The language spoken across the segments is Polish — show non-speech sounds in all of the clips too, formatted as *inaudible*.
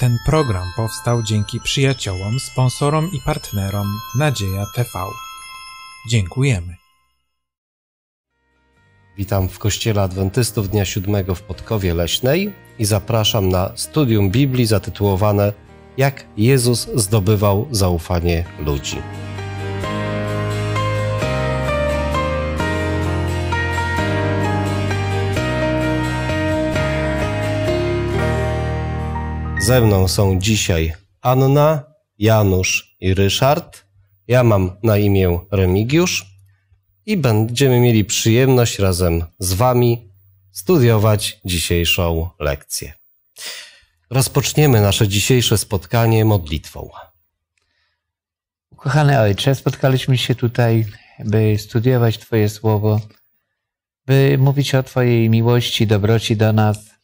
Ten program powstał dzięki przyjaciołom, sponsorom i partnerom Nadzieja TV. Dziękujemy. Witam w Kościele Adwentystów Dnia Siódmego w Podkowie Leśnej i zapraszam na studium Biblii zatytułowane Jak Jezus zdobywał zaufanie ludzi. Ze mną są dzisiaj Anna, Janusz i Ryszard. Ja mam na imię Remigiusz i będziemy mieli przyjemność razem z Wami studiować dzisiejszą lekcję. Rozpoczniemy nasze dzisiejsze spotkanie modlitwą. Kochany Ojcze, spotkaliśmy się tutaj, by studiować Twoje słowo, by mówić o Twojej miłości, dobroci do nas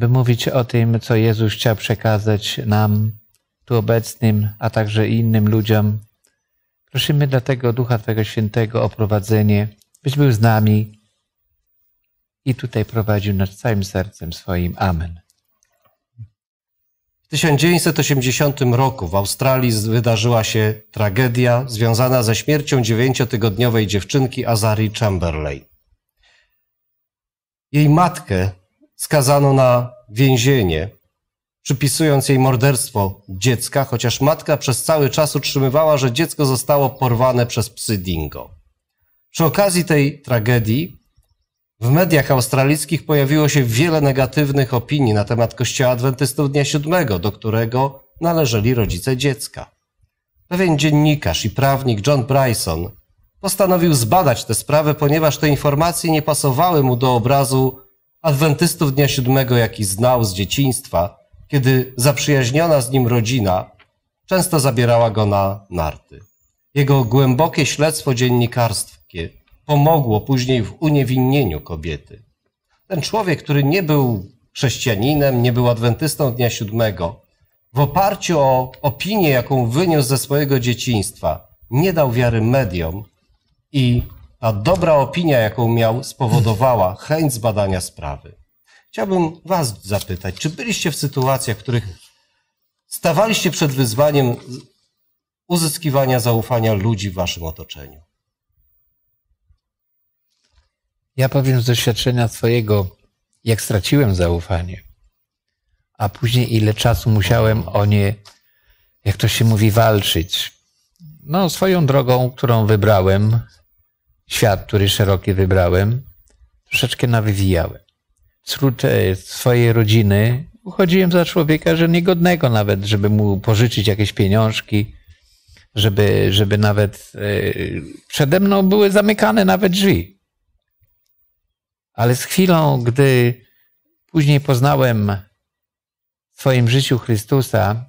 by mówić o tym, co Jezus chciał przekazać nam, tu obecnym, a także innym ludziom. Prosimy dlatego Ducha Twojego Świętego o prowadzenie, byś był z nami i tutaj prowadził nas całym sercem swoim. Amen. W 1980 roku w Australii wydarzyła się tragedia związana ze śmiercią dziewięciotygodniowej dziewczynki Azari Chamberlain. Jej matkę skazano na więzienie, przypisując jej morderstwo dziecka, chociaż matka przez cały czas utrzymywała, że dziecko zostało porwane przez psy dingo. Przy okazji tej tragedii w mediach australijskich pojawiło się wiele negatywnych opinii na temat Kościoła Adwentystów Dnia Siódmego, do którego należeli rodzice dziecka. Pewien dziennikarz i prawnik John Bryson postanowił zbadać tę sprawę, ponieważ te informacje nie pasowały mu do obrazu adwentystów dnia siódmego, jaki znał z dzieciństwa, kiedy zaprzyjaźniona z nim rodzina często zabierała go na narty. Jego głębokie śledztwo dziennikarskie pomogło później w uniewinnieniu kobiety. Ten człowiek, który nie był chrześcijaninem, nie był adwentystą dnia siódmego, w oparciu o opinię, jaką wyniósł ze swojego dzieciństwa, nie dał wiary mediom i a dobra opinia, jaką miał, spowodowała *laughs* chęć zbadania sprawy. Chciałbym Was zapytać, czy byliście w sytuacjach, w których stawaliście przed wyzwaniem uzyskiwania zaufania ludzi w Waszym otoczeniu? Ja powiem z doświadczenia swojego, jak straciłem zaufanie, a później ile czasu musiałem o nie, jak to się mówi, walczyć. No, swoją drogą, którą wybrałem, świat, który szeroki wybrałem, troszeczkę nawywijałem. Wśród swojej rodziny uchodziłem za człowieka, że niegodnego nawet, żeby mu pożyczyć jakieś pieniążki, żeby, żeby nawet e, przede mną były zamykane nawet drzwi. Ale z chwilą, gdy później poznałem w swoim życiu Chrystusa,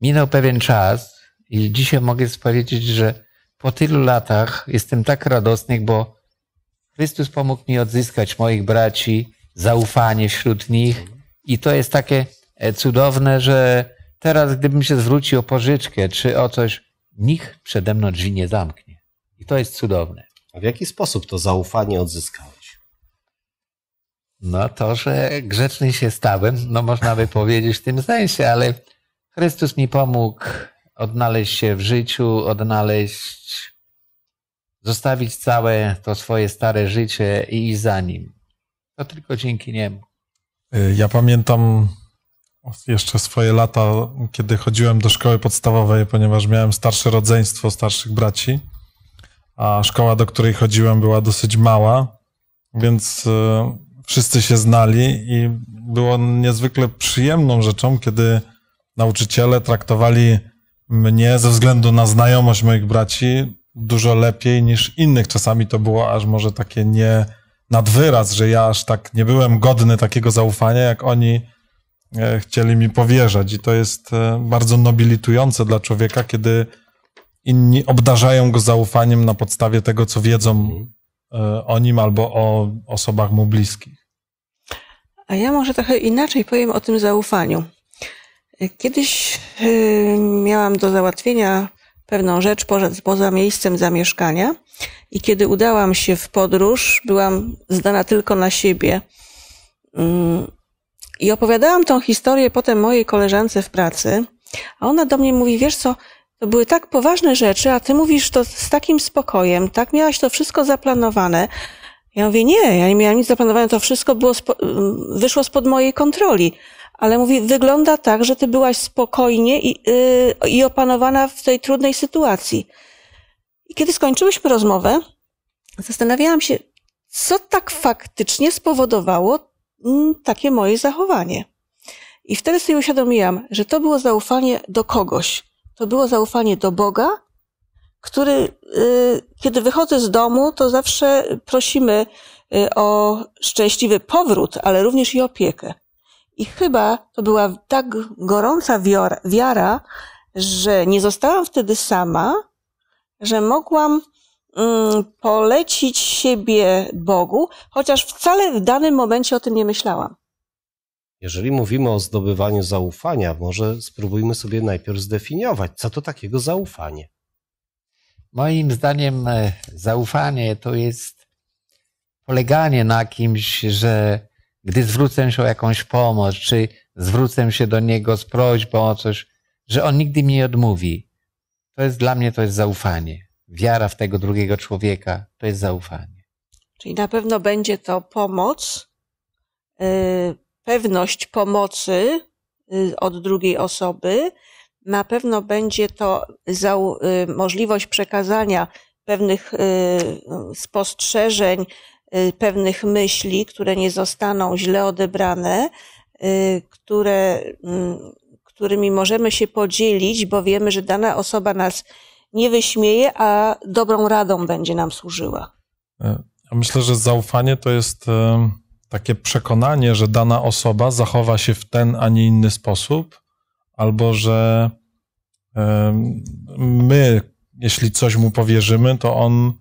minął pewien czas i dzisiaj mogę powiedzieć, że po tylu latach jestem tak radosny, bo Chrystus pomógł mi odzyskać moich braci, zaufanie wśród nich i to jest takie e, cudowne, że teraz gdybym się zwrócił o pożyczkę czy o coś, nikt przede mną drzwi nie zamknie. I to jest cudowne. A w jaki sposób to zaufanie odzyskałeś? No to, że grzeczny się stałem, no można by powiedzieć w tym sensie, ale Chrystus mi pomógł odnaleźć się w życiu, odnaleźć, zostawić całe to swoje stare życie i iść za nim. To tylko dzięki niemu. Y, ja pamiętam jeszcze swoje lata, kiedy chodziłem do szkoły podstawowej, ponieważ miałem starsze rodzeństwo, starszych braci, a szkoła, do której chodziłem, była dosyć mała, więc y, wszyscy się znali i było niezwykle przyjemną rzeczą, kiedy nauczyciele traktowali mnie ze względu na znajomość moich braci dużo lepiej niż innych. Czasami to było aż może takie nie nad wyraz, że ja aż tak nie byłem godny takiego zaufania, jak oni e, chcieli mi powierzać. I to jest e, bardzo nobilitujące dla człowieka, kiedy inni obdarzają go zaufaniem na podstawie tego, co wiedzą mhm. e, o nim albo o osobach mu bliskich. A ja może trochę inaczej powiem o tym zaufaniu. Kiedyś y, miałam do załatwienia pewną rzecz poza, poza miejscem zamieszkania i kiedy udałam się w podróż, byłam zdana tylko na siebie. Mm, I opowiadałam tą historię potem mojej koleżance w pracy, a ona do mnie mówi: Wiesz co, to były tak poważne rzeczy, a ty mówisz to z takim spokojem, tak miałaś to wszystko zaplanowane. Ja mówię: Nie, ja nie miałam nic zaplanowane, to wszystko było, mm, wyszło spod mojej kontroli ale mówi, wygląda tak, że ty byłaś spokojnie i, yy, i opanowana w tej trudnej sytuacji. I kiedy skończyłyśmy rozmowę, zastanawiałam się, co tak faktycznie spowodowało mm, takie moje zachowanie. I wtedy sobie uświadomiłam, że to było zaufanie do kogoś. To było zaufanie do Boga, który, y, kiedy wychodzę z domu, to zawsze prosimy y, o szczęśliwy powrót, ale również i opiekę. I chyba to była tak gorąca wiara, że nie zostałam wtedy sama, że mogłam mm, polecić siebie Bogu, chociaż wcale w danym momencie o tym nie myślałam. Jeżeli mówimy o zdobywaniu zaufania, może spróbujmy sobie najpierw zdefiniować, co to takiego zaufanie. Moim zdaniem e, zaufanie to jest poleganie na kimś, że gdy zwrócę się o jakąś pomoc, czy zwrócę się do Niego z prośbą o coś, że On nigdy mi nie odmówi. To jest dla mnie to jest zaufanie. Wiara w tego drugiego człowieka to jest zaufanie. Czyli na pewno będzie to pomoc, y, pewność pomocy y, od drugiej osoby. Na pewno będzie to y, możliwość przekazania pewnych spostrzeżeń, Y, pewnych myśli, które nie zostaną źle odebrane, y, które, mm, którymi możemy się podzielić, bo wiemy, że dana osoba nas nie wyśmieje, a dobrą radą będzie nam służyła. E, myślę, że zaufanie to jest e, takie przekonanie, że dana osoba zachowa się w ten, a nie inny sposób, albo że e, my, jeśli coś mu powierzymy, to on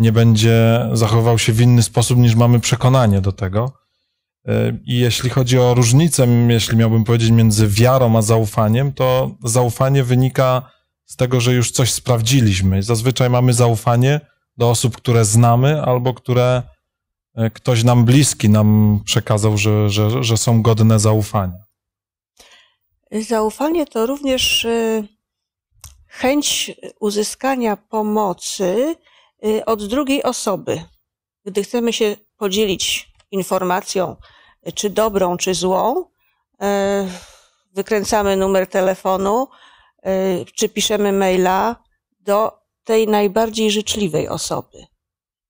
nie będzie zachował się w inny sposób niż mamy przekonanie do tego. Y, I jeśli chodzi o różnicę, jeśli miałbym powiedzieć, między wiarą a zaufaniem, to zaufanie wynika z tego, że już coś sprawdziliśmy. Zazwyczaj mamy zaufanie do osób, które znamy albo które y, ktoś nam bliski nam przekazał, że, że, że są godne zaufania. Zaufanie to również y, chęć uzyskania pomocy Y, od drugiej osoby. Gdy chcemy się podzielić informacją, y, czy dobrą, czy złą, y, wykręcamy numer telefonu, czy piszemy maila do tej najbardziej życzliwej osoby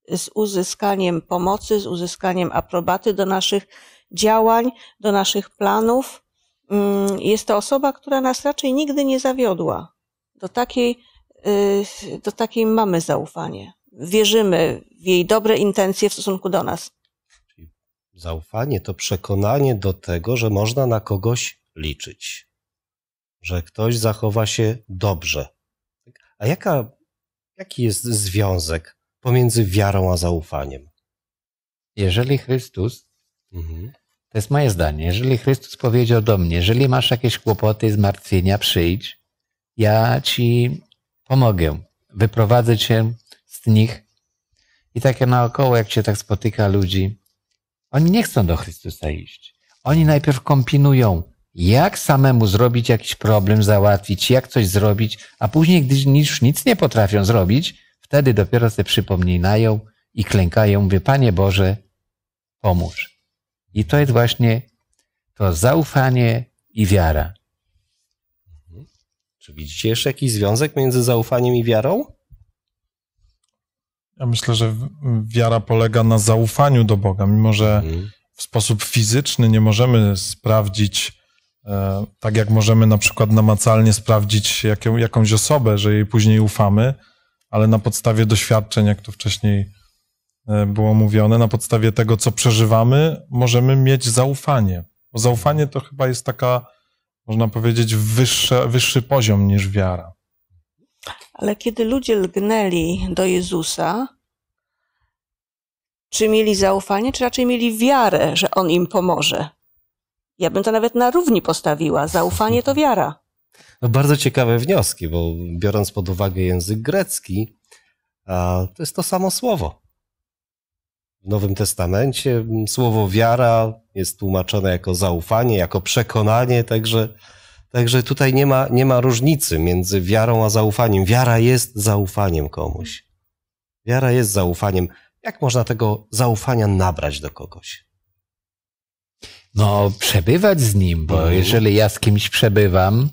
z uzyskaniem pomocy, z uzyskaniem aprobaty do naszych działań, do naszych planów. Mm, jest to osoba, która nas raczej nigdy nie zawiodła. Do takiej, do takiej mamy zaufanie wierzymy w jej dobre intencje w stosunku do nas. Zaufanie to przekonanie do tego, że można na kogoś liczyć, że ktoś zachowa się dobrze. Tak? A jaka, jaki jest związek pomiędzy wiarą a zaufaniem? Jeżeli Chrystus, mhm. to jest moje zdanie, jeżeli Chrystus powiedział do mnie, jeżeli masz jakieś kłopoty, zmartwienia, przyjdź, ja ci pomogę, wyprowadzę cię z nich i takie naokoło, jak się tak spotyka ludzi, oni nie chcą do Chrystusa iść. Oni najpierw kompinują, jak samemu zrobić jakiś problem, załatwić, jak coś zrobić, a później, gdy już nic nie potrafią zrobić, wtedy dopiero sobie przypominają i klękają, mówię, Panie Boże, pomóż. I to jest właśnie to zaufanie i wiara. Mhm. Czy widzicie jeszcze jakiś związek między zaufaniem i wiarą? Ja myślę, że wiara polega na zaufaniu do Boga, mimo że mhm. w sposób fizyczny nie możemy sprawdzić, e, tak jak możemy na przykład namacalnie sprawdzić jaką, jakąś osobę, że jej później ufamy, ale na podstawie doświadczeń, jak to wcześniej e, było mówione, na podstawie tego, co przeżywamy, możemy mieć zaufanie. Bo zaufanie to chyba jest taka, można powiedzieć, wyższe, wyższy poziom niż wiara. Ale kiedy ludzie lgnęli do Jezusa, czy mieli zaufanie, czy raczej mieli wiarę, że On im pomoże? Ja bym to nawet na równi postawiła. Zaufanie to wiara. No bardzo ciekawe wnioski, bo biorąc pod uwagę język grecki, to jest to samo słowo. W Nowym Testamencie mm, słowo wiara jest tłumaczone jako zaufanie, jako przekonanie, także Także tutaj nie ma, nie ma różnicy między wiarą a zaufaniem. Wiara jest zaufaniem komuś. Wiara jest zaufaniem. Jak można tego zaufania nabrać do kogoś? No, przebywać z nim, bo mhm. jeżeli ja z kimś przebywam,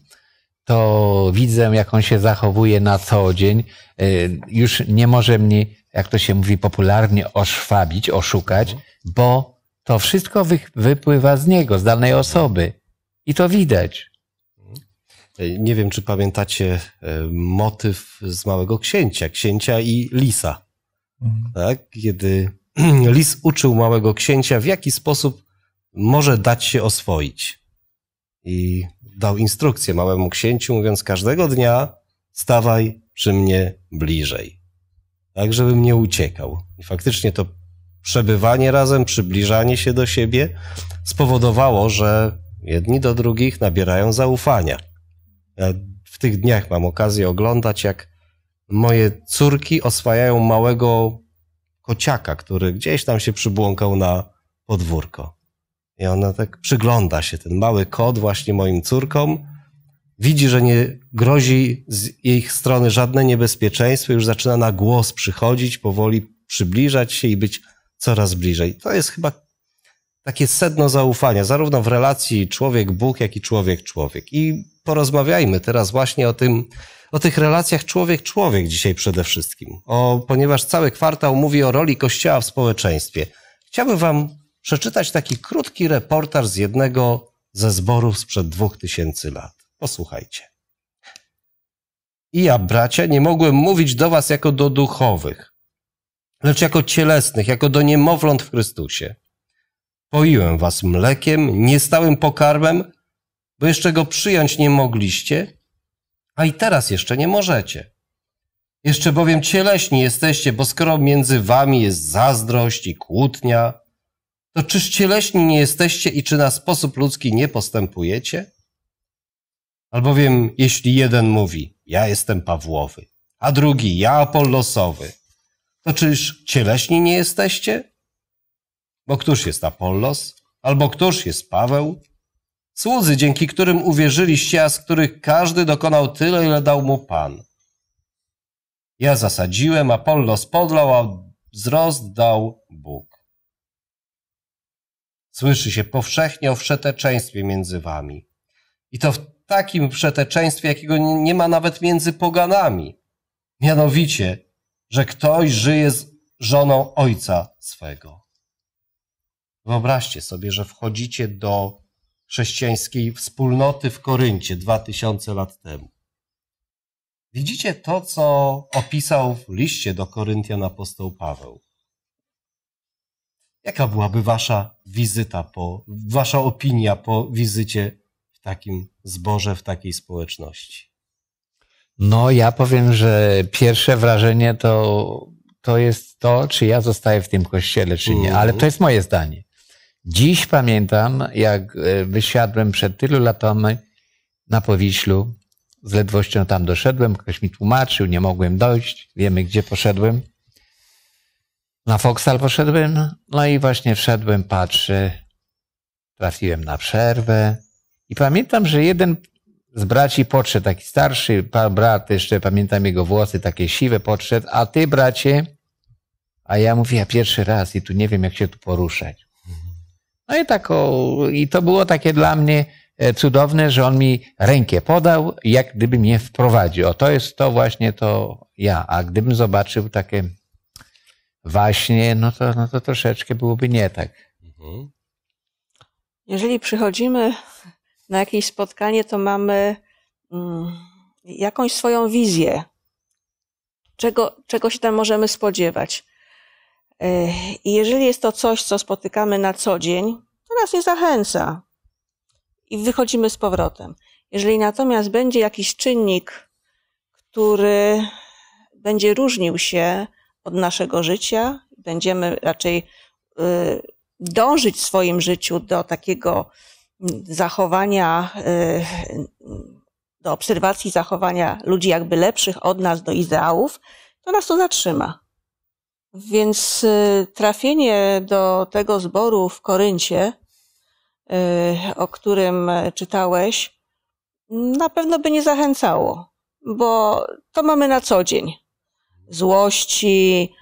to widzę, jak on się zachowuje na co dzień. Y, już nie może mnie, jak to się mówi popularnie, oszwabić, oszukać, mhm. bo to wszystko wypływa z niego, z danej osoby. I to widać. E, nie wiem, czy pamiętacie e, motyw z Małego Księcia, Księcia i Lisa. Mhm. Tak? Kiedy *clears throat* Lis uczył Małego Księcia, w jaki sposób może dać się oswoić. I dał instrukcję Małemu Księciu, mówiąc każdego dnia stawaj przy mnie bliżej. Tak, żebym nie uciekał. I faktycznie to przebywanie razem, przybliżanie się do siebie spowodowało, że jedni do drugich nabierają zaufania w tych dniach mam okazję oglądać, jak moje córki oswajają małego kociaka, który gdzieś tam się przybłąkał na podwórko. I ona tak przygląda się, ten mały kot właśnie moim córkom. Widzi, że nie grozi z ich strony żadne niebezpieczeństwo, już zaczyna na głos przychodzić, powoli przybliżać się i być coraz bliżej. To jest chyba takie sedno zaufania, zarówno w relacji człowiek-Bóg, jak i człowiek-człowiek. I porozmawiajmy teraz właśnie o tym, o tych relacjach człowiek-człowiek dzisiaj przede wszystkim. O, ponieważ cały kwartał mówi o roli Kościoła w społeczeństwie. Chciałbym Wam przeczytać taki krótki reportaż z jednego ze zborów sprzed dwóch tysięcy lat. Posłuchajcie. I ja, bracia, nie mogłem mówić do Was jako do duchowych, lecz jako cielesnych, jako do niemowląt w Chrystusie. Poiłem Was mlekiem, nie stałym pokarmem, bo jeszcze go przyjąć nie mogliście, a i teraz jeszcze nie możecie. Jeszcze bowiem cieleśni jesteście, bo skoro między wami jest zazdrość i kłótnia, to czyż cieleśni nie jesteście i czy na sposób ludzki nie postępujecie? Albowiem jeśli jeden mówi, ja jestem Pawłowy, a drugi, ja Apollosowy, to czyż cieleśni nie jesteście? Bo któż jest Apollos? Albo któż jest Paweł? Słudzy, dzięki którym uwierzyliście, a z których każdy dokonał tyle, ile dał mu Pan. Ja zasadziłem, Apollo spodlał, a wzrost dał Bóg. Słyszy się powszechnie o wszeteczeństwie między wami. I to w takim wszeteczeństwie, jakiego nie ma nawet między poganami. Mianowicie, że ktoś żyje z żoną ojca swego. Wyobraźcie sobie, że wchodzicie do chrześcijańskiej wspólnoty w Koryncie 2000 lat temu. Widzicie to, co opisał w liście do Koryntian apostoł Paweł. Jaka byłaby wasza wizyta, po, wasza opinia po wizycie w takim zborze, w takiej społeczności? No, ja powiem, że pierwsze wrażenie to, to jest to, czy ja zostaję w tym kościele, czy nie, mhm. ale to jest moje zdanie. Dziś pamiętam, jak e, wysiadłem przed tylu latami na Powiślu. Z ledwością tam doszedłem, ktoś mi tłumaczył, nie mogłem dojść, wiemy gdzie poszedłem. Na Foxal poszedłem, no i właśnie wszedłem, patrzę, trafiłem na przerwę. I pamiętam, że jeden z braci podszedł, taki starszy brat, jeszcze pamiętam jego włosy, takie siwe podszedł, a ty bracie, a ja mówię, ja pierwszy raz i tu nie wiem, jak się tu poruszać. No i, taką, i to było takie dla mnie e, cudowne, że on mi rękę podał, jak gdyby mnie wprowadził. O, to jest to właśnie to ja. A gdybym zobaczył takie właśnie, no to, no to troszeczkę byłoby nie tak. Mhm. Jeżeli przychodzimy na jakieś spotkanie, to mamy mm, jakąś swoją wizję, czego, czego się tam możemy spodziewać. I jeżeli jest to coś, co spotykamy na co dzień, to nas nie zachęca i wychodzimy z powrotem. Jeżeli natomiast będzie jakiś czynnik, który będzie różnił się od naszego życia, będziemy raczej y, dążyć w swoim życiu do takiego zachowania, y, do obserwacji zachowania ludzi jakby lepszych od nas, do ideałów, to nas to zatrzyma. Więc y, trafienie do tego zboru w Koryncie, y, o którym czytałeś, na pewno by nie zachęcało, bo to mamy na co dzień. Złości,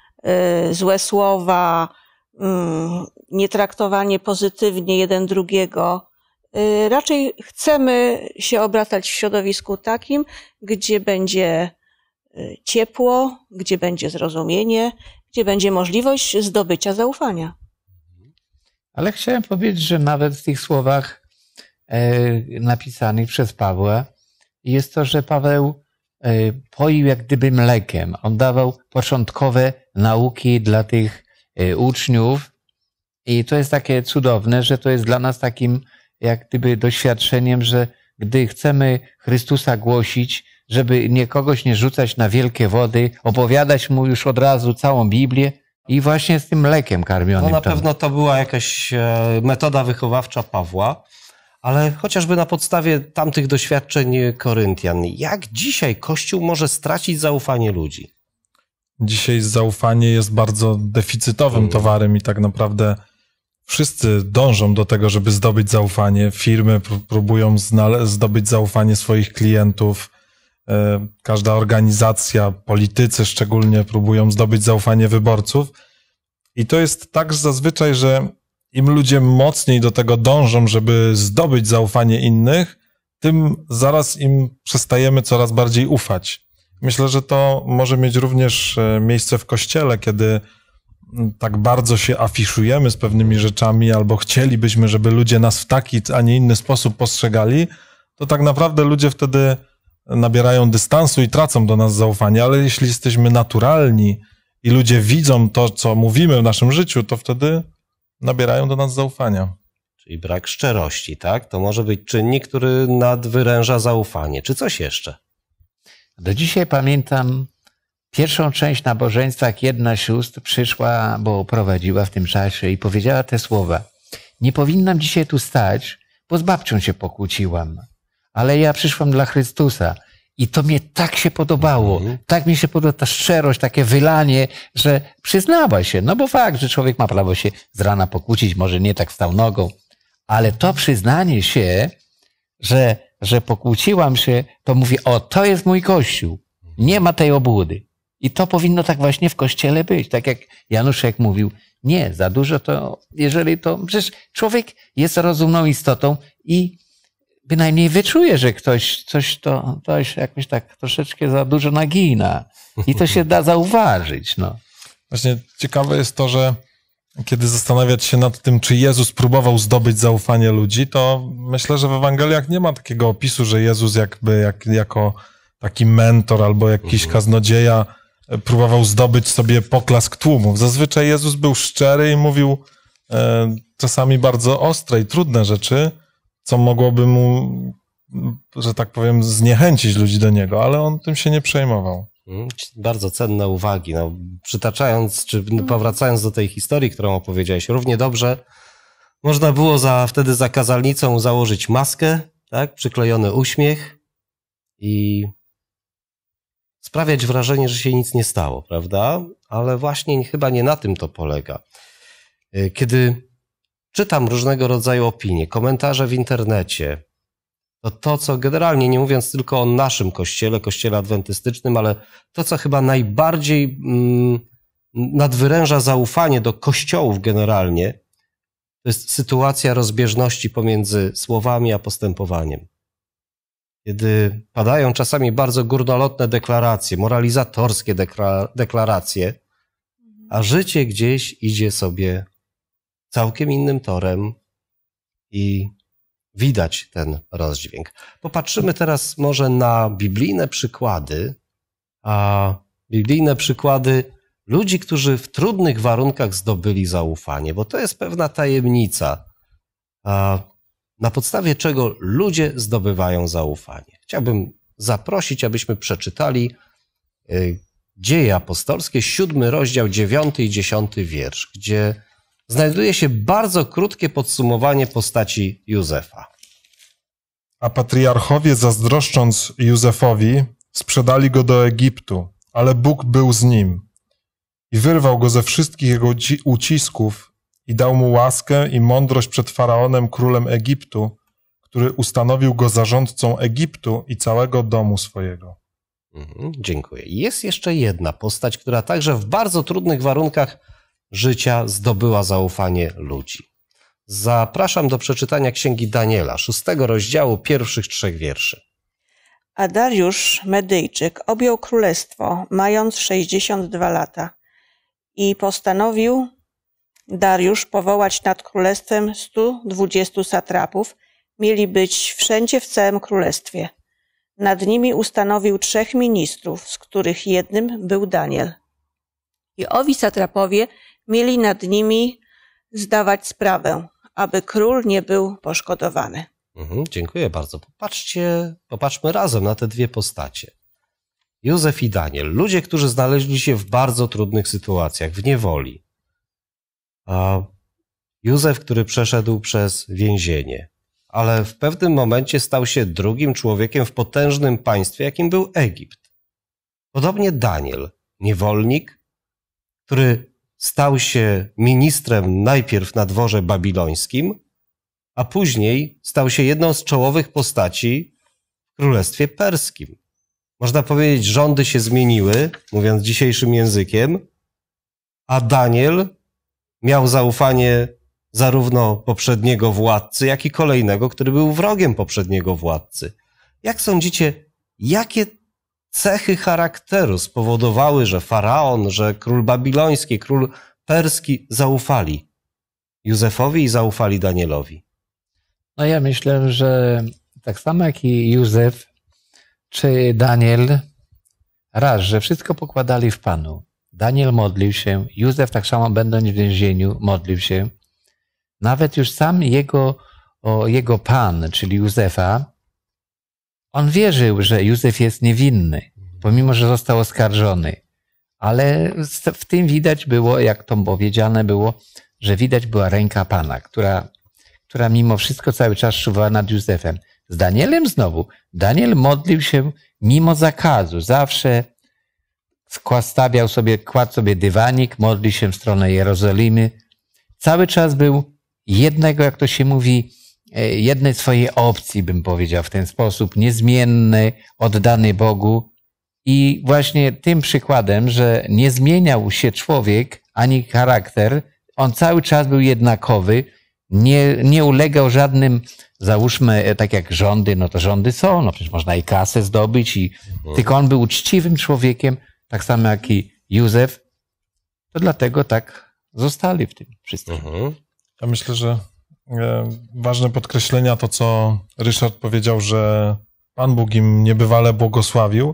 y, złe słowa, mm, nietraktowanie pozytywnie jeden drugiego. Raczej chcemy się obracać w środowisku takim, gdzie będzie ciepło, gdzie będzie zrozumienie, gdzie będzie możliwość zdobycia zaufania. Ale chciałem powiedzieć, że nawet w tych słowach e, napisanych przez Pawła jest to, że Paweł e, poił jak gdyby mlekiem. On dawał początkowe nauki dla tych e, uczniów. I to jest takie cudowne, że to jest dla nas takim jak gdyby doświadczeniem, że gdy chcemy Chrystusa głosić, żeby nikogoś kogoś nie rzucać na wielkie wody, opowiadać mu już od razu całą Biblię i właśnie z tym mlekiem karmionym. No na pewno to była jakaś e, metoda wychowawcza Pawła, ale chociażby na podstawie tamtych doświadczeń e, Koryntian, jak dzisiaj Kościół może stracić zaufanie ludzi? Dzisiaj zaufanie jest bardzo deficytowym mm. towarem i tak naprawdę wszyscy dążą do tego, żeby zdobyć zaufanie. Firmy próbują zdobyć zaufanie swoich klientów E, każda organizacja, politycy szczególnie próbują zdobyć zaufanie wyborców. I to jest tak zazwyczaj, że im ludzie mocniej do tego dążą, żeby zdobyć zaufanie innych, tym zaraz im przestajemy coraz bardziej ufać. Myślę, że to może mieć również e, miejsce w kościele, kiedy mm, tak bardzo się afiszujemy z pewnymi rzeczami, albo chcielibyśmy, żeby ludzie nas w taki, a nie inny sposób postrzegali, to tak naprawdę ludzie wtedy nabierają dystansu i tracą do nas zaufanie, ale jeśli jesteśmy naturalni i ludzie widzą to, co mówimy w naszym życiu, to wtedy nabierają do nas zaufania. Czyli brak szczerości, tak? To może być czynnik, który nadwyręża zaufanie. Czy coś jeszcze? Do dzisiaj pamiętam pierwszą część nabożeństwa, jak jedna z sióstr przyszła, bo prowadziła w tym czasie i powiedziała te słowa. Nie powinnam dzisiaj tu stać, bo z babcią się pokłóciłam ale ja przyszłam dla Chrystusa. I to mnie tak się podobało. Mhm. Tak mi się podoba ta szczerość, takie wylanie, że przyznała się. No bo fakt, że człowiek ma prawo się z rana pokłócić, może nie tak stał nogą, ale to przyznanie się, że, że pokłóciłam się, to mówi: o, to jest mój kościół. Nie ma tej obłudy. I to powinno tak właśnie w kościele być. Tak jak Januszek mówił, nie, za dużo to, jeżeli to, przecież człowiek jest rozumną istotą i bynajmniej wyczuje, że ktoś coś to ktoś jakoś tak troszeczkę za dużo nagina. I to się da zauważyć. No. Właśnie ciekawe jest to, że kiedy zastanawiać się nad tym, czy Jezus próbował zdobyć zaufanie ludzi, to myślę, że w Ewangeliach nie ma takiego opisu, że Jezus jakby jak, jako taki mentor albo jakiś mhm. kaznodzieja e, próbował zdobyć sobie poklask tłumów. Zazwyczaj Jezus był szczery i mówił e, czasami bardzo ostre i trudne rzeczy, co mogłoby mu, że tak powiem, zniechęcić ludzi do niego, ale on tym się nie przejmował. Mm, bardzo cenne uwagi. No, przytaczając, czy powracając do tej historii, którą opowiedziałeś, równie dobrze można było za, wtedy za kazalnicą założyć maskę, tak? przyklejony uśmiech i sprawiać wrażenie, że się nic nie stało, prawda? Ale właśnie chyba nie na tym to polega. Y, kiedy czytam różnego rodzaju opinie, komentarze w internecie, to to, co generalnie, nie mówiąc tylko o naszym kościele, kościele adwentystycznym, ale to, co chyba najbardziej mm, nadwyręża zaufanie do kościołów generalnie, to jest sytuacja rozbieżności pomiędzy słowami a postępowaniem. Kiedy padają czasami bardzo górnolotne deklaracje, moralizatorskie deklaracje, a życie gdzieś idzie sobie całkiem innym torem i widać ten rozdźwięk. Popatrzymy teraz może na biblijne przykłady, a biblijne przykłady ludzi, którzy w trudnych warunkach zdobyli zaufanie, bo to jest pewna tajemnica, na podstawie czego ludzie zdobywają zaufanie. Chciałbym zaprosić, abyśmy przeczytali y, Dzieje Apostolskie, siódmy rozdział, dziewiąty i dziesiąty wiersz, gdzie znajduje się bardzo krótkie podsumowanie postaci Józefa. A patriarchowie, zazdroszcząc Józefowi, sprzedali go do Egiptu, ale Bóg był z nim i wyrwał go ze wszystkich jego ucisków i dał mu łaskę i mądrość przed faraonem, królem Egiptu, który ustanowił go zarządcą Egiptu i całego domu swojego. Mhm, dziękuję. Jest jeszcze jedna postać, która także w bardzo trudnych warunkach życia zdobyła zaufanie ludzi. Zapraszam do przeczytania Księgi Daniela, szóstego rozdziału pierwszych trzech wierszy. A Dariusz Medyjczyk objął królestwo, mając 62 lata i postanowił Dariusz powołać nad królestwem 120 satrapów, mieli być wszędzie w całym królestwie. Nad nimi ustanowił trzech ministrów, z których jednym był Daniel. I owi satrapowie mieli nad nimi zdawać sprawę, aby król nie był poszkodowany. Mhm, dziękuję bardzo. Popatrzcie, popatrzmy razem na te dwie postacie. Józef i Daniel, ludzie, którzy znaleźli się w bardzo trudnych sytuacjach, w niewoli. A Józef, który przeszedł przez więzienie, ale w pewnym momencie stał się drugim człowiekiem w potężnym państwie, jakim był Egipt. Podobnie Daniel, niewolnik, który stał się ministrem najpierw na dworze babilońskim, a później stał się jedną z czołowych postaci w Królestwie Perskim. Można powiedzieć, rządy się zmieniły, mówiąc dzisiejszym językiem, a Daniel miał zaufanie zarówno poprzedniego władcy, jak i kolejnego, który był wrogiem poprzedniego władcy. Jak sądzicie, jakie cechy charakteru spowodowały, że faraon, że król babiloński, król perski zaufali Józefowi i zaufali Danielowi. No ja myślę, że tak samo jak i Józef czy Daniel, raz, że wszystko pokładali w Panu. Daniel modlił się, Józef tak samo będąc w więzieniu modlił się. Nawet już sam jego, o, jego Pan, czyli Józefa, on wierzył, że Józef jest niewinny, pomimo że został oskarżony. Ale w tym widać było, jak to powiedziane było, że widać była ręka Pana, która, która mimo wszystko cały czas czuwała nad Józefem. Z Danielem znowu. Daniel modlił się mimo zakazu. Zawsze stawiał sobie, kładł sobie dywanik, modlił się w stronę Jerozolimy. Cały czas był jednego, jak to się mówi, E, jednej swojej opcji, bym powiedział w ten sposób, niezmienny, oddany Bogu. I właśnie tym przykładem, że nie zmieniał się człowiek ani charakter, on cały czas był jednakowy, nie, nie ulegał żadnym, załóżmy, e, tak jak rządy, no to rządy są, no przecież można i kasę zdobyć, i, mhm. tylko on był uczciwym człowiekiem, tak samo jak i Józef, to dlatego tak zostali w tym wszystkim. Mhm. Ja myślę, że E, ważne podkreślenia to, co Ryszard powiedział, że Pan Bóg im niebywale błogosławił,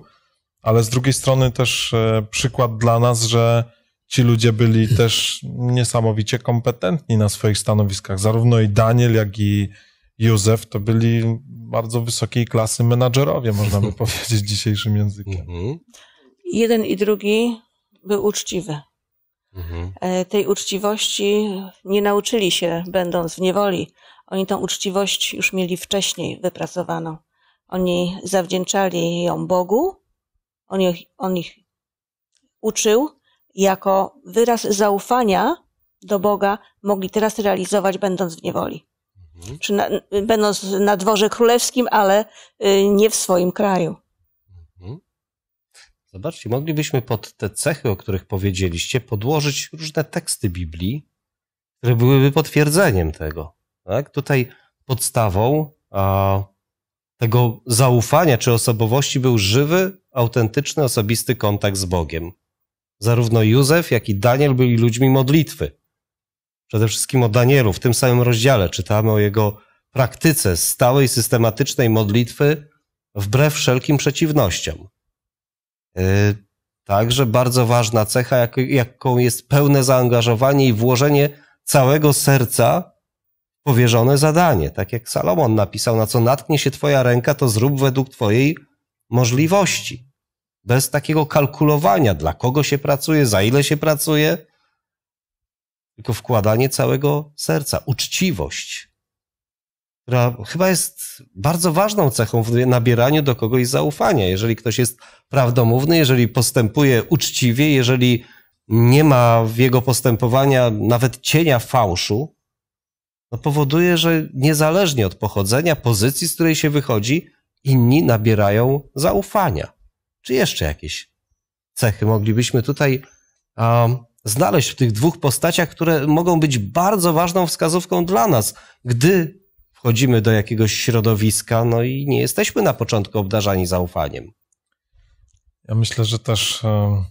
ale z drugiej strony też e, przykład dla nas, że ci ludzie byli też niesamowicie kompetentni na swoich stanowiskach. Zarówno i Daniel, jak i Józef to byli bardzo wysokiej klasy menadżerowie, można by *laughs* powiedzieć dzisiejszym językiem. Mhm. Jeden i drugi był uczciwy. Mhm. E, tej uczciwości nie nauczyli się, będąc w niewoli. Oni tą uczciwość już mieli wcześniej wypracowaną. Oni zawdzięczali ją Bogu, on ich, on ich uczył, jako wyraz zaufania do Boga, mogli teraz realizować, będąc w niewoli. Mhm. Czy na, będąc na dworze królewskim, ale y, nie w swoim kraju. Zobaczcie, moglibyśmy pod te cechy, o których powiedzieliście, podłożyć różne teksty Biblii, które byłyby potwierdzeniem tego. Tak? Tutaj podstawą a, tego zaufania czy osobowości był żywy, autentyczny, osobisty kontakt z Bogiem. Zarówno Józef, jak i Daniel byli ludźmi modlitwy. Przede wszystkim o Danielu. W tym samym rozdziale czytamy o jego praktyce stałej, systematycznej modlitwy wbrew wszelkim przeciwnościom. E, także bardzo ważna cecha, jak, jaką jest pełne zaangażowanie i włożenie całego serca w powierzone zadanie. Tak jak Salomon napisał, na co natknie się Twoja ręka, to zrób według Twojej możliwości. Bez takiego kalkulowania, dla kogo się pracuje, za ile się pracuje, tylko wkładanie całego serca, uczciwość która chyba jest bardzo ważną cechą w nabieraniu do kogoś zaufania. Jeżeli ktoś jest prawdomówny, jeżeli postępuje uczciwie, jeżeli nie ma w jego postępowania nawet cienia fałszu, to powoduje, że niezależnie od pochodzenia, pozycji, z której się wychodzi, inni nabierają zaufania. Czy jeszcze jakieś cechy moglibyśmy tutaj um, znaleźć w tych dwóch postaciach, które mogą być bardzo ważną wskazówką dla nas, gdy wchodzimy do jakiegoś środowiska, no i nie jesteśmy na początku obdarzani zaufaniem. Ja myślę, że też, e,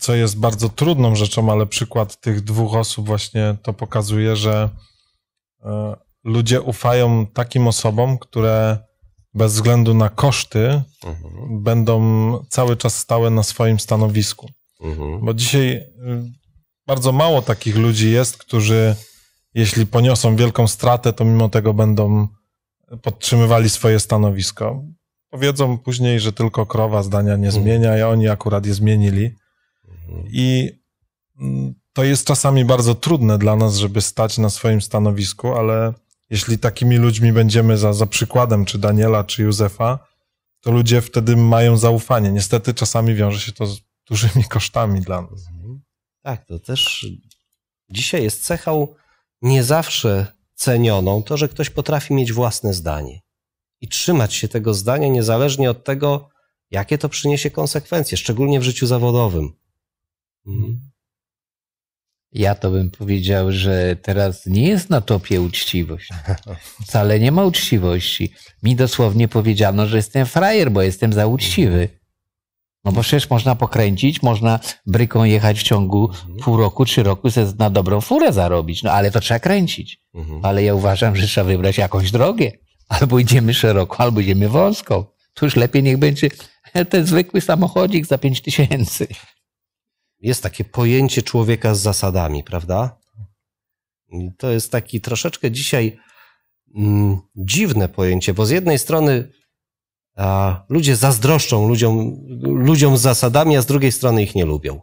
co jest bardzo trudną rzeczą, ale przykład tych dwóch osób właśnie to pokazuje, że e, ludzie ufają takim osobom, które bez względu na koszty mhm. będą cały czas stałe na swoim stanowisku. Mhm. Bo dzisiaj e, bardzo mało takich ludzi jest, którzy jeśli poniosą wielką stratę, to mimo tego będą podtrzymywali swoje stanowisko. Powiedzą później, że tylko krowa zdania nie mhm. zmienia, i oni akurat je zmienili. Mhm. I mm, to jest czasami bardzo trudne dla nas, żeby stać na swoim stanowisku, ale jeśli takimi ludźmi będziemy za, za przykładem, czy Daniela, czy Józefa, to ludzie wtedy mają zaufanie. Niestety czasami wiąże się to z dużymi kosztami dla nas. Mhm. Tak, to też dzisiaj jest cechą nie zawsze cenioną to, że ktoś potrafi mieć własne zdanie i trzymać się tego zdania niezależnie od tego, jakie to przyniesie konsekwencje, szczególnie w życiu zawodowym. Mhm. Ja to bym powiedział, że teraz nie jest na topie uczciwość. Wcale nie ma uczciwości. Mi dosłownie powiedziano, że jestem frajer, bo jestem za uczciwy. No bo przecież można pokręcić, można bryką jechać w ciągu mhm. pół roku, trzy roku, na dobrą furę zarobić. No ale to trzeba kręcić. Mhm. Ale ja uważam, że trzeba wybrać jakąś drogę. Albo idziemy szeroko, albo idziemy wąsko. Tu już lepiej niech będzie ten zwykły samochodzik za pięć tysięcy. Jest takie pojęcie człowieka z zasadami, prawda? I to jest taki troszeczkę dzisiaj mm, dziwne pojęcie, bo z jednej strony ludzie zazdroszczą ludziom, ludziom z zasadami, a z drugiej strony ich nie lubią.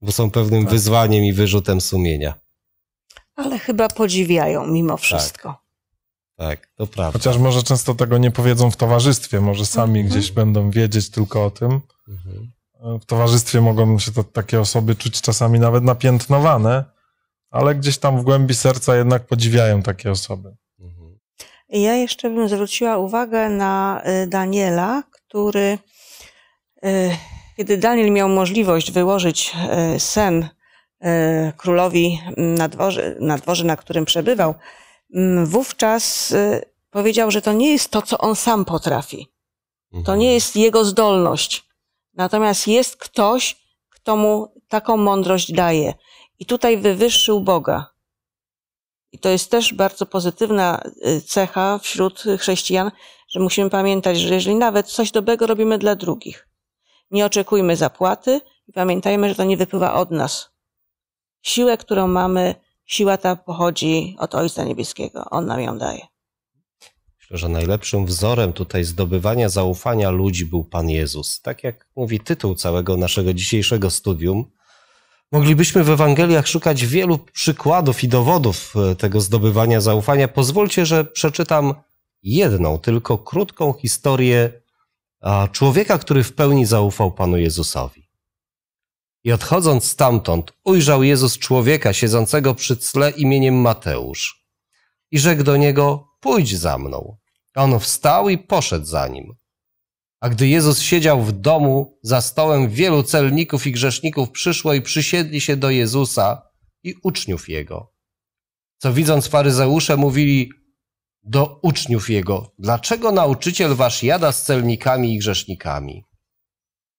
Bo są pewnym tak. wyzwaniem i wyrzutem sumienia. Ale chyba podziwiają mimo tak. wszystko. Tak. Tak, to prawda. Chociaż może często tego nie powiedzą w towarzystwie, może sami mhm. gdzieś będą wiedzieć tylko o tym. Mhm. W towarzystwie mogą się to, takie osoby czuć czasami nawet napiętnowane, ale gdzieś tam w głębi serca jednak podziwiają takie osoby. Ja jeszcze bym zwróciła uwagę na y, Daniela, który, y, kiedy Daniel miał możliwość wyłożyć y, sen królowi na dworze, na dworze, na którym przebywał, mm, wówczas powiedział, że to nie jest to, co on sam potrafi. To mhm. nie jest jego zdolność. Natomiast jest ktoś, kto mu taką mądrość daje. I tutaj wywyższył Boga. I to jest też bardzo pozytywna y, cecha wśród chrześcijan, że musimy pamiętać, że jeżeli nawet coś dobrego robimy dla drugich, nie oczekujmy zapłaty i pamiętajmy, że to nie wypływa od nas. Siłę, którą mamy, siła ta pochodzi od Ojca Niebieskiego. On nam ją daje. Myślę, że najlepszym wzorem tutaj zdobywania zaufania ludzi był Pan Jezus. Tak jak mówi tytuł całego naszego dzisiejszego studium, Moglibyśmy w Ewangeliach szukać wielu przykładów i dowodów e, tego zdobywania zaufania. Pozwólcie, że przeczytam jedną, tylko krótką historię człowieka, który w pełni zaufał Panu Jezusowi. I odchodząc stamtąd, ujrzał Jezus człowieka siedzącego przy cle imieniem Mateusz i rzekł do niego: Pójdź za mną. A on wstał i poszedł za nim. A gdy Jezus siedział w domu za stołem, wielu celników i grzeszników przyszło i przysiedli się do Jezusa i uczniów Jego. Co widząc faryzeusze, mówili do uczniów Jego, dlaczego nauczyciel wasz jada z celnikami i grzesznikami?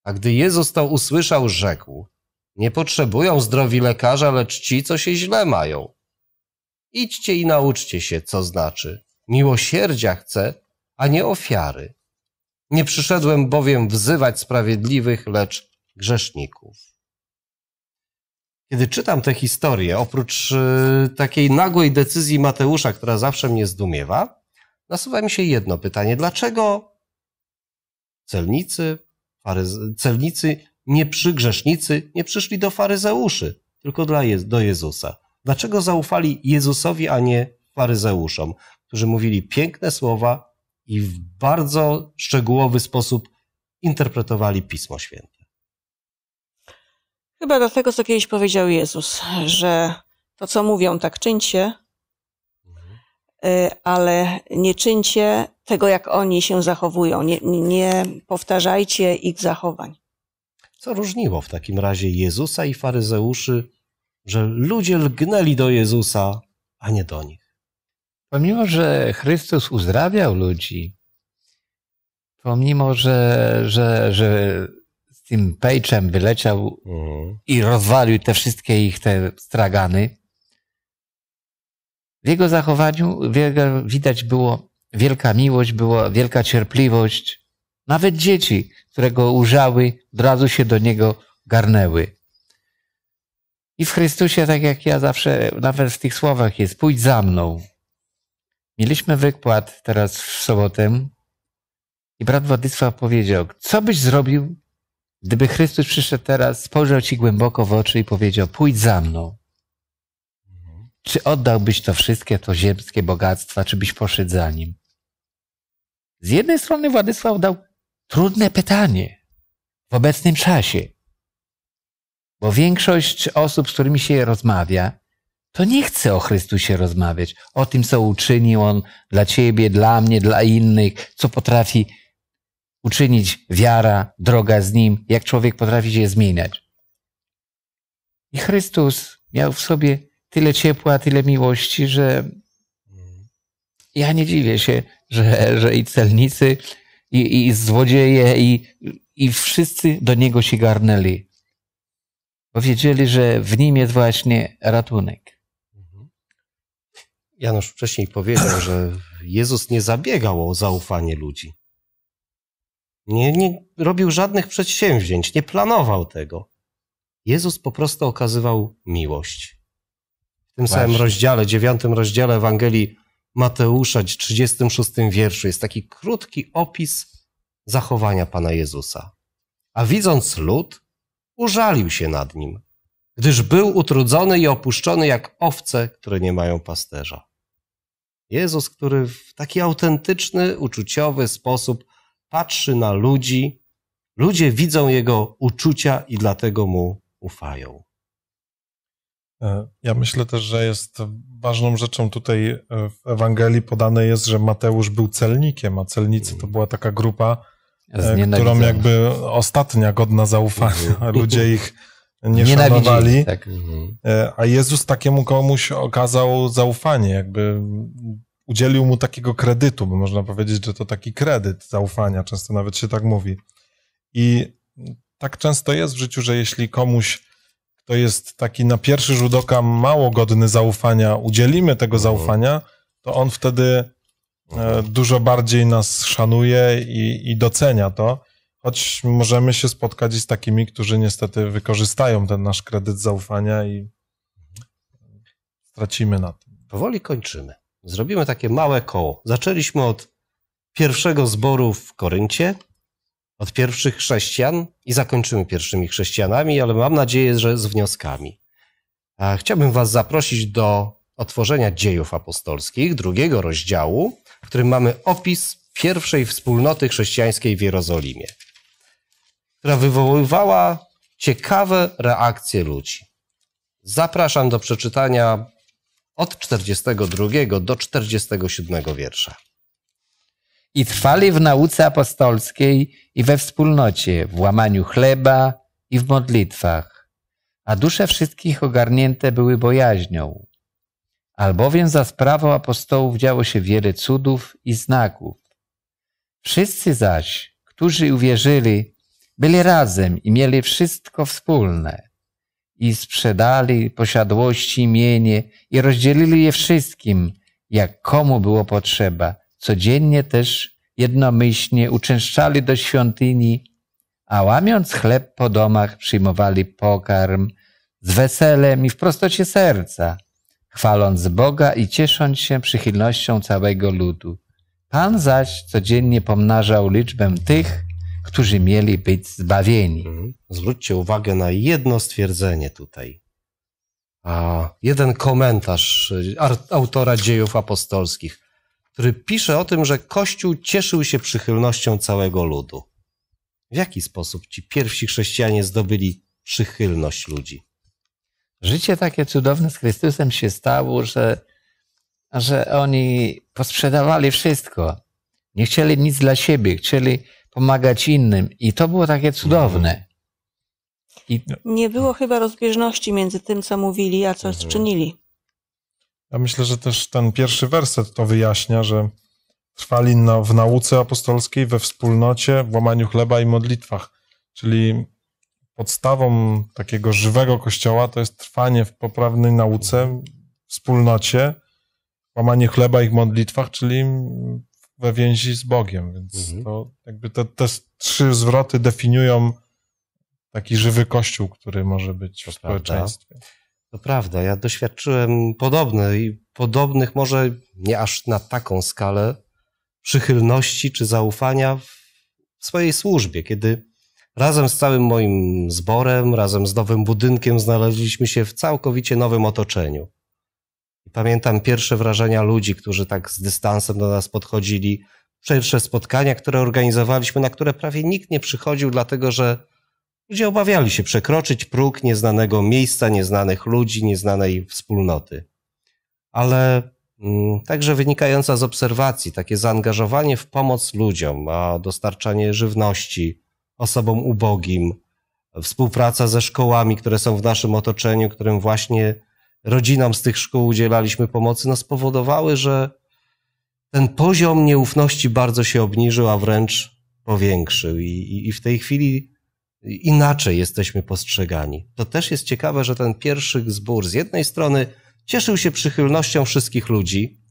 A gdy Jezus to usłyszał, rzekł, nie potrzebują zdrowi lekarza, lecz ci, co się źle mają. Idźcie i nauczcie się, co znaczy. Miłosierdzia chcę, a nie ofiary nie przyszedłem bowiem wzywać sprawiedliwych, lecz grzeszników. Kiedy czytam tę historię, oprócz y, takiej nagłej decyzji Mateusza, która zawsze mnie zdumiewa, nasuwa mi się jedno pytanie: dlaczego celnicy, celnicy nie przy grzesznicy nie przyszli do faryzeuszy, tylko dla, do Jezusa? Dlaczego zaufali Jezusowi, a nie faryzeuszom, którzy mówili piękne słowa, i w bardzo szczegółowy sposób interpretowali Pismo Święte. Chyba dlatego, co kiedyś powiedział Jezus, że to, co mówią, tak czyńcie, mhm. y, ale nie czyńcie tego, jak oni się zachowują. Nie, nie powtarzajcie ich zachowań. Co różniło w takim razie Jezusa i faryzeuszy, że ludzie lgnęli do Jezusa, a nie do nich? Pomimo, że Chrystus uzdrawiał ludzi, pomimo, że, że, że z tym pejczem wyleciał mhm. i rozwalił te wszystkie ich te stragany, w jego zachowaniu widać było wielka miłość, była wielka cierpliwość. Nawet dzieci, które go użały, od razu się do niego garnęły. I w Chrystusie, tak jak ja zawsze, nawet w tych słowach jest, pójdź za mną. Mieliśmy wykład teraz w sobotę i brat Władysław powiedział, co byś zrobił, gdyby Chrystus przyszedł teraz, spojrzał ci głęboko w oczy i powiedział, pójdź za mną. Czy oddałbyś to wszystkie, to ziemskie bogactwa, czy byś poszedł za nim? Z jednej strony Władysław dał trudne pytanie w obecnym czasie, bo większość osób, z którymi się rozmawia, to nie chce o Chrystusie rozmawiać, o tym, co uczynił On dla ciebie, dla mnie, dla innych, co potrafi uczynić wiara, droga z Nim, jak człowiek potrafi się zmieniać. I Chrystus miał w sobie tyle ciepła, tyle miłości, że ja nie dziwię się, że, że i celnicy, i, i złodzieje, i, i wszyscy do Niego się garnęli. Powiedzieli, że w Nim jest właśnie ratunek. Janusz wcześniej powiedział, że Jezus nie zabiegał o zaufanie ludzi. Nie, nie robił żadnych przedsięwzięć, nie planował tego. Jezus po prostu okazywał miłość. W tym Właśnie. samym rozdziale, dziewiątym rozdziale Ewangelii Mateusza, 36 wierszu, jest taki krótki opis zachowania Pana Jezusa. A widząc lud, użalił się nad nim, gdyż był utrudzony i opuszczony jak owce, które nie mają pasterza. Jezus, który w taki autentyczny, uczuciowy sposób patrzy na ludzi, ludzie widzą jego uczucia i dlatego mu ufają. E, ja myślę też, że jest ważną rzeczą tutaj e, w Ewangelii podane jest, że Mateusz był celnikiem, a celnicy to mhm. była taka grupa, e, którą jakby ostatnia godna zaufania. Mhm. Ludzie ich nie szanowali. Tak. Mhm. E, a Jezus takiemu komuś okazał zaufanie, jakby udzielił mu takiego kredytu, bo można powiedzieć, że to taki kredyt zaufania, często nawet się tak mówi. I tak często jest w życiu, że jeśli komuś kto jest taki na pierwszy rzut oka mało godny zaufania, udzielimy tego mhm. zaufania, to on wtedy e, mhm. dużo bardziej nas szanuje i, i docenia to. Choć możemy się spotkać z takimi, którzy niestety wykorzystają ten nasz kredyt zaufania i stracimy na tym. Powoli kończymy. Zrobimy takie małe koło. Zaczęliśmy od pierwszego zboru w Koryncie, od pierwszych chrześcijan i zakończymy pierwszymi chrześcijanami, ale mam nadzieję, że z wnioskami. chciałbym Was zaprosić do otworzenia dziejów apostolskich, drugiego rozdziału, w którym mamy opis pierwszej wspólnoty chrześcijańskiej w Jerozolimie która wywoływała ciekawe reakcje ludzi. Zapraszam do przeczytania od 42 do 47 wiersza. I trwali w nauce apostolskiej i we wspólnocie, w łamaniu chleba i w modlitwach, a dusze wszystkich ogarnięte były bojaźnią. Albowiem za sprawą apostołów działo się wiele cudów i znaków. Wszyscy zaś, którzy uwierzyli, byli razem i mieli wszystko wspólne. I sprzedali posiadłości, imienie i rozdzielili je wszystkim, jak komu było potrzeba. Codziennie też jednomyślnie uczęszczali do świątyni, a łamiąc chleb po domach przyjmowali pokarm z weselem i w prostocie serca, chwaląc Boga i ciesząc się przychylnością całego ludu. Pan zaś codziennie pomnażał liczbę tych, którzy mieli być zbawieni. Mhm. Zwróćcie uwagę na jedno stwierdzenie tutaj. A jeden komentarz y, autora dziejów apostolskich, który pisze o tym, że Kościół cieszył się przychylnością całego ludu. W jaki sposób ci pierwsi chrześcijanie zdobyli przychylność ludzi? Życie takie cudowne z Chrystusem się stało, że, że oni posprzedawali wszystko. Nie chcieli nic dla siebie, chcieli pomagać innym. I to było takie cudowne. I... No. Nie było chyba rozbieżności między tym, co mówili, a co mhm. czynili. Ja myślę, że też ten pierwszy werset to wyjaśnia, że trwali na, w nauce apostolskiej, we wspólnocie, w łamaniu chleba i modlitwach. Czyli podstawą takiego żywego kościoła to jest trwanie w poprawnej nauce, wspólnocie, łamanie chleba i modlitwach, czyli we więzi z Bogiem, więc mhm. to jakby te, te, trzy zwroty definiują taki żywy kościół, który może być to w prawda. społeczeństwie. To prawda, ja doświadczyłem podobnej, podobnych może nie aż na taką skalę przychylności czy zaufania w swojej służbie, kiedy razem z całym moim zborem, razem z nowym budynkiem znaleźliśmy się w całkowicie nowym otoczeniu pamiętam pierwsze wrażenia ludzi, którzy tak z dystansem do nas podchodzili. Pierwsze spotkania, które organizowaliśmy, na które prawie nikt nie przychodził, dlatego że ludzie obawiali się przekroczyć próg nieznanego miejsca, nieznanych ludzi, nieznanej wspólnoty. Ale mm, Także wynikająca z obserwacji, takie zaangażowanie w pomoc ludziom, a dostarczanie żywności osobom ubogim, współpraca ze szkołami, które są w naszym otoczeniu, którym właśnie rodzinom z tych szkół udzielaliśmy pomocy, no spowodowały, że ten poziom nieufności bardzo się obniżył, a wręcz powiększył. I, i, i w tej chwili inaczej jesteśmy postrzegani. To też jest ciekawe, że ten pierwszy zbór z jednej strony cieszył się przychylnością wszystkich ludzi,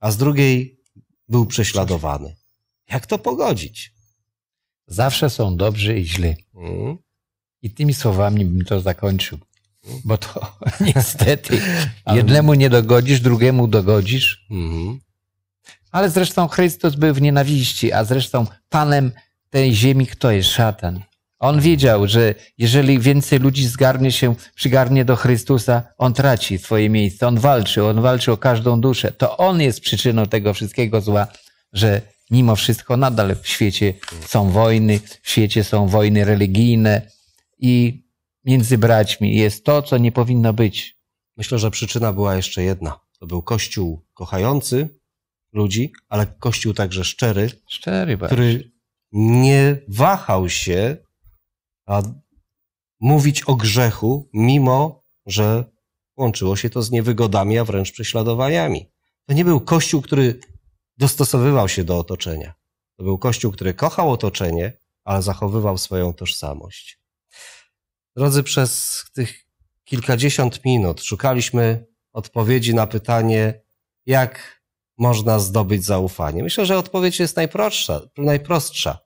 a z drugiej był prześladowany. Jak to pogodzić? Zawsze są dobrzy i źli. Mm. I tymi słowami bym to zakończył bo to *laughs* niestety jednemu nie dogodzisz, drugiemu dogodzisz. Mhm. Ale zresztą Chrystus był w nienawiści, a zresztą panem tej ziemi kto jest? Szatan. On wiedział, że jeżeli więcej ludzi zgarnie się, przygarnie do Chrystusa, on traci swoje miejsce, on walczy, on walczy o każdą duszę. To on jest przyczyną tego wszystkiego zła, że mimo wszystko nadal w świecie są wojny, w świecie są wojny religijne i między braćmi. Jest to, co nie powinno być. Myślę, że przyczyna była jeszcze jedna. To był Kościół kochający ludzi, ale Kościół także szczery, szczery który nie wahał się a mówić o grzechu, mimo że łączyło się to z niewygodami, a wręcz prześladowaniami. To nie był Kościół, który dostosowywał się do otoczenia. To był Kościół, który kochał otoczenie, ale zachowywał swoją tożsamość. Drodzy, przez tych kilkadziesiąt minut szukaliśmy odpowiedzi na pytanie, jak można zdobyć zaufanie. Myślę, że odpowiedź jest najprostsza. najprostsza.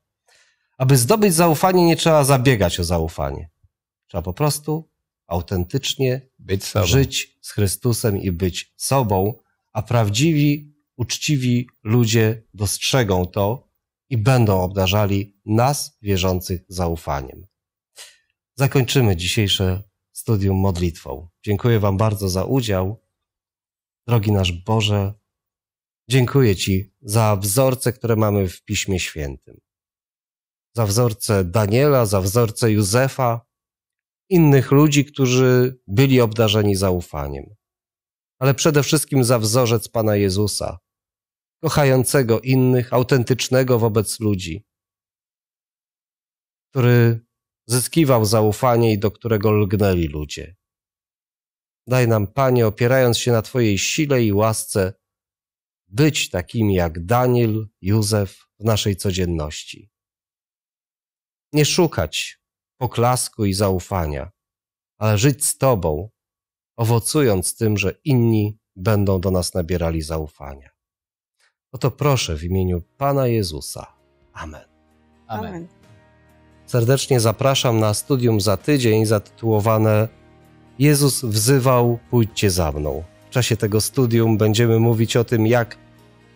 Aby zdobyć zaufanie, nie trzeba zabiegać o zaufanie. Trzeba po prostu autentycznie żyć z Chrystusem i być sobą, a prawdziwi, uczciwi ludzie dostrzegą to i będą obdarzali nas wierzących zaufaniem zakończymy dzisiejsze studium modlitwą. Dziękuję Wam bardzo za udział. Drogi nasz Boże, dziękuję Ci za wzorce, które mamy w Piśmie Świętym. Za wzorce Daniela, za wzorce Józefa, innych ludzi, którzy byli obdarzeni zaufaniem. Ale przede wszystkim za wzorzec Pana Jezusa, kochającego innych, autentycznego wobec ludzi, który zyskiwał zaufanie i do którego lgnęli ludzie. Daj nam, Panie, opierając się na Twojej sile i łasce, być takimi jak Daniel, Józef w naszej codzienności. Nie szukać poklasku i zaufania, ale żyć z Tobą, owocując tym, że inni będą do nas nabierali zaufania. Oto proszę w imieniu Pana Jezusa. Amen. Amen. Serdecznie zapraszam na studium za tydzień zatytułowane Jezus wzywał, pójdźcie za mną. W czasie tego studium będziemy mówić o tym, jak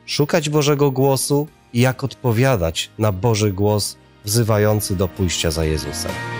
szukać Bożego głosu i jak odpowiadać na Boży głos wzywający do pójścia za Jezusem.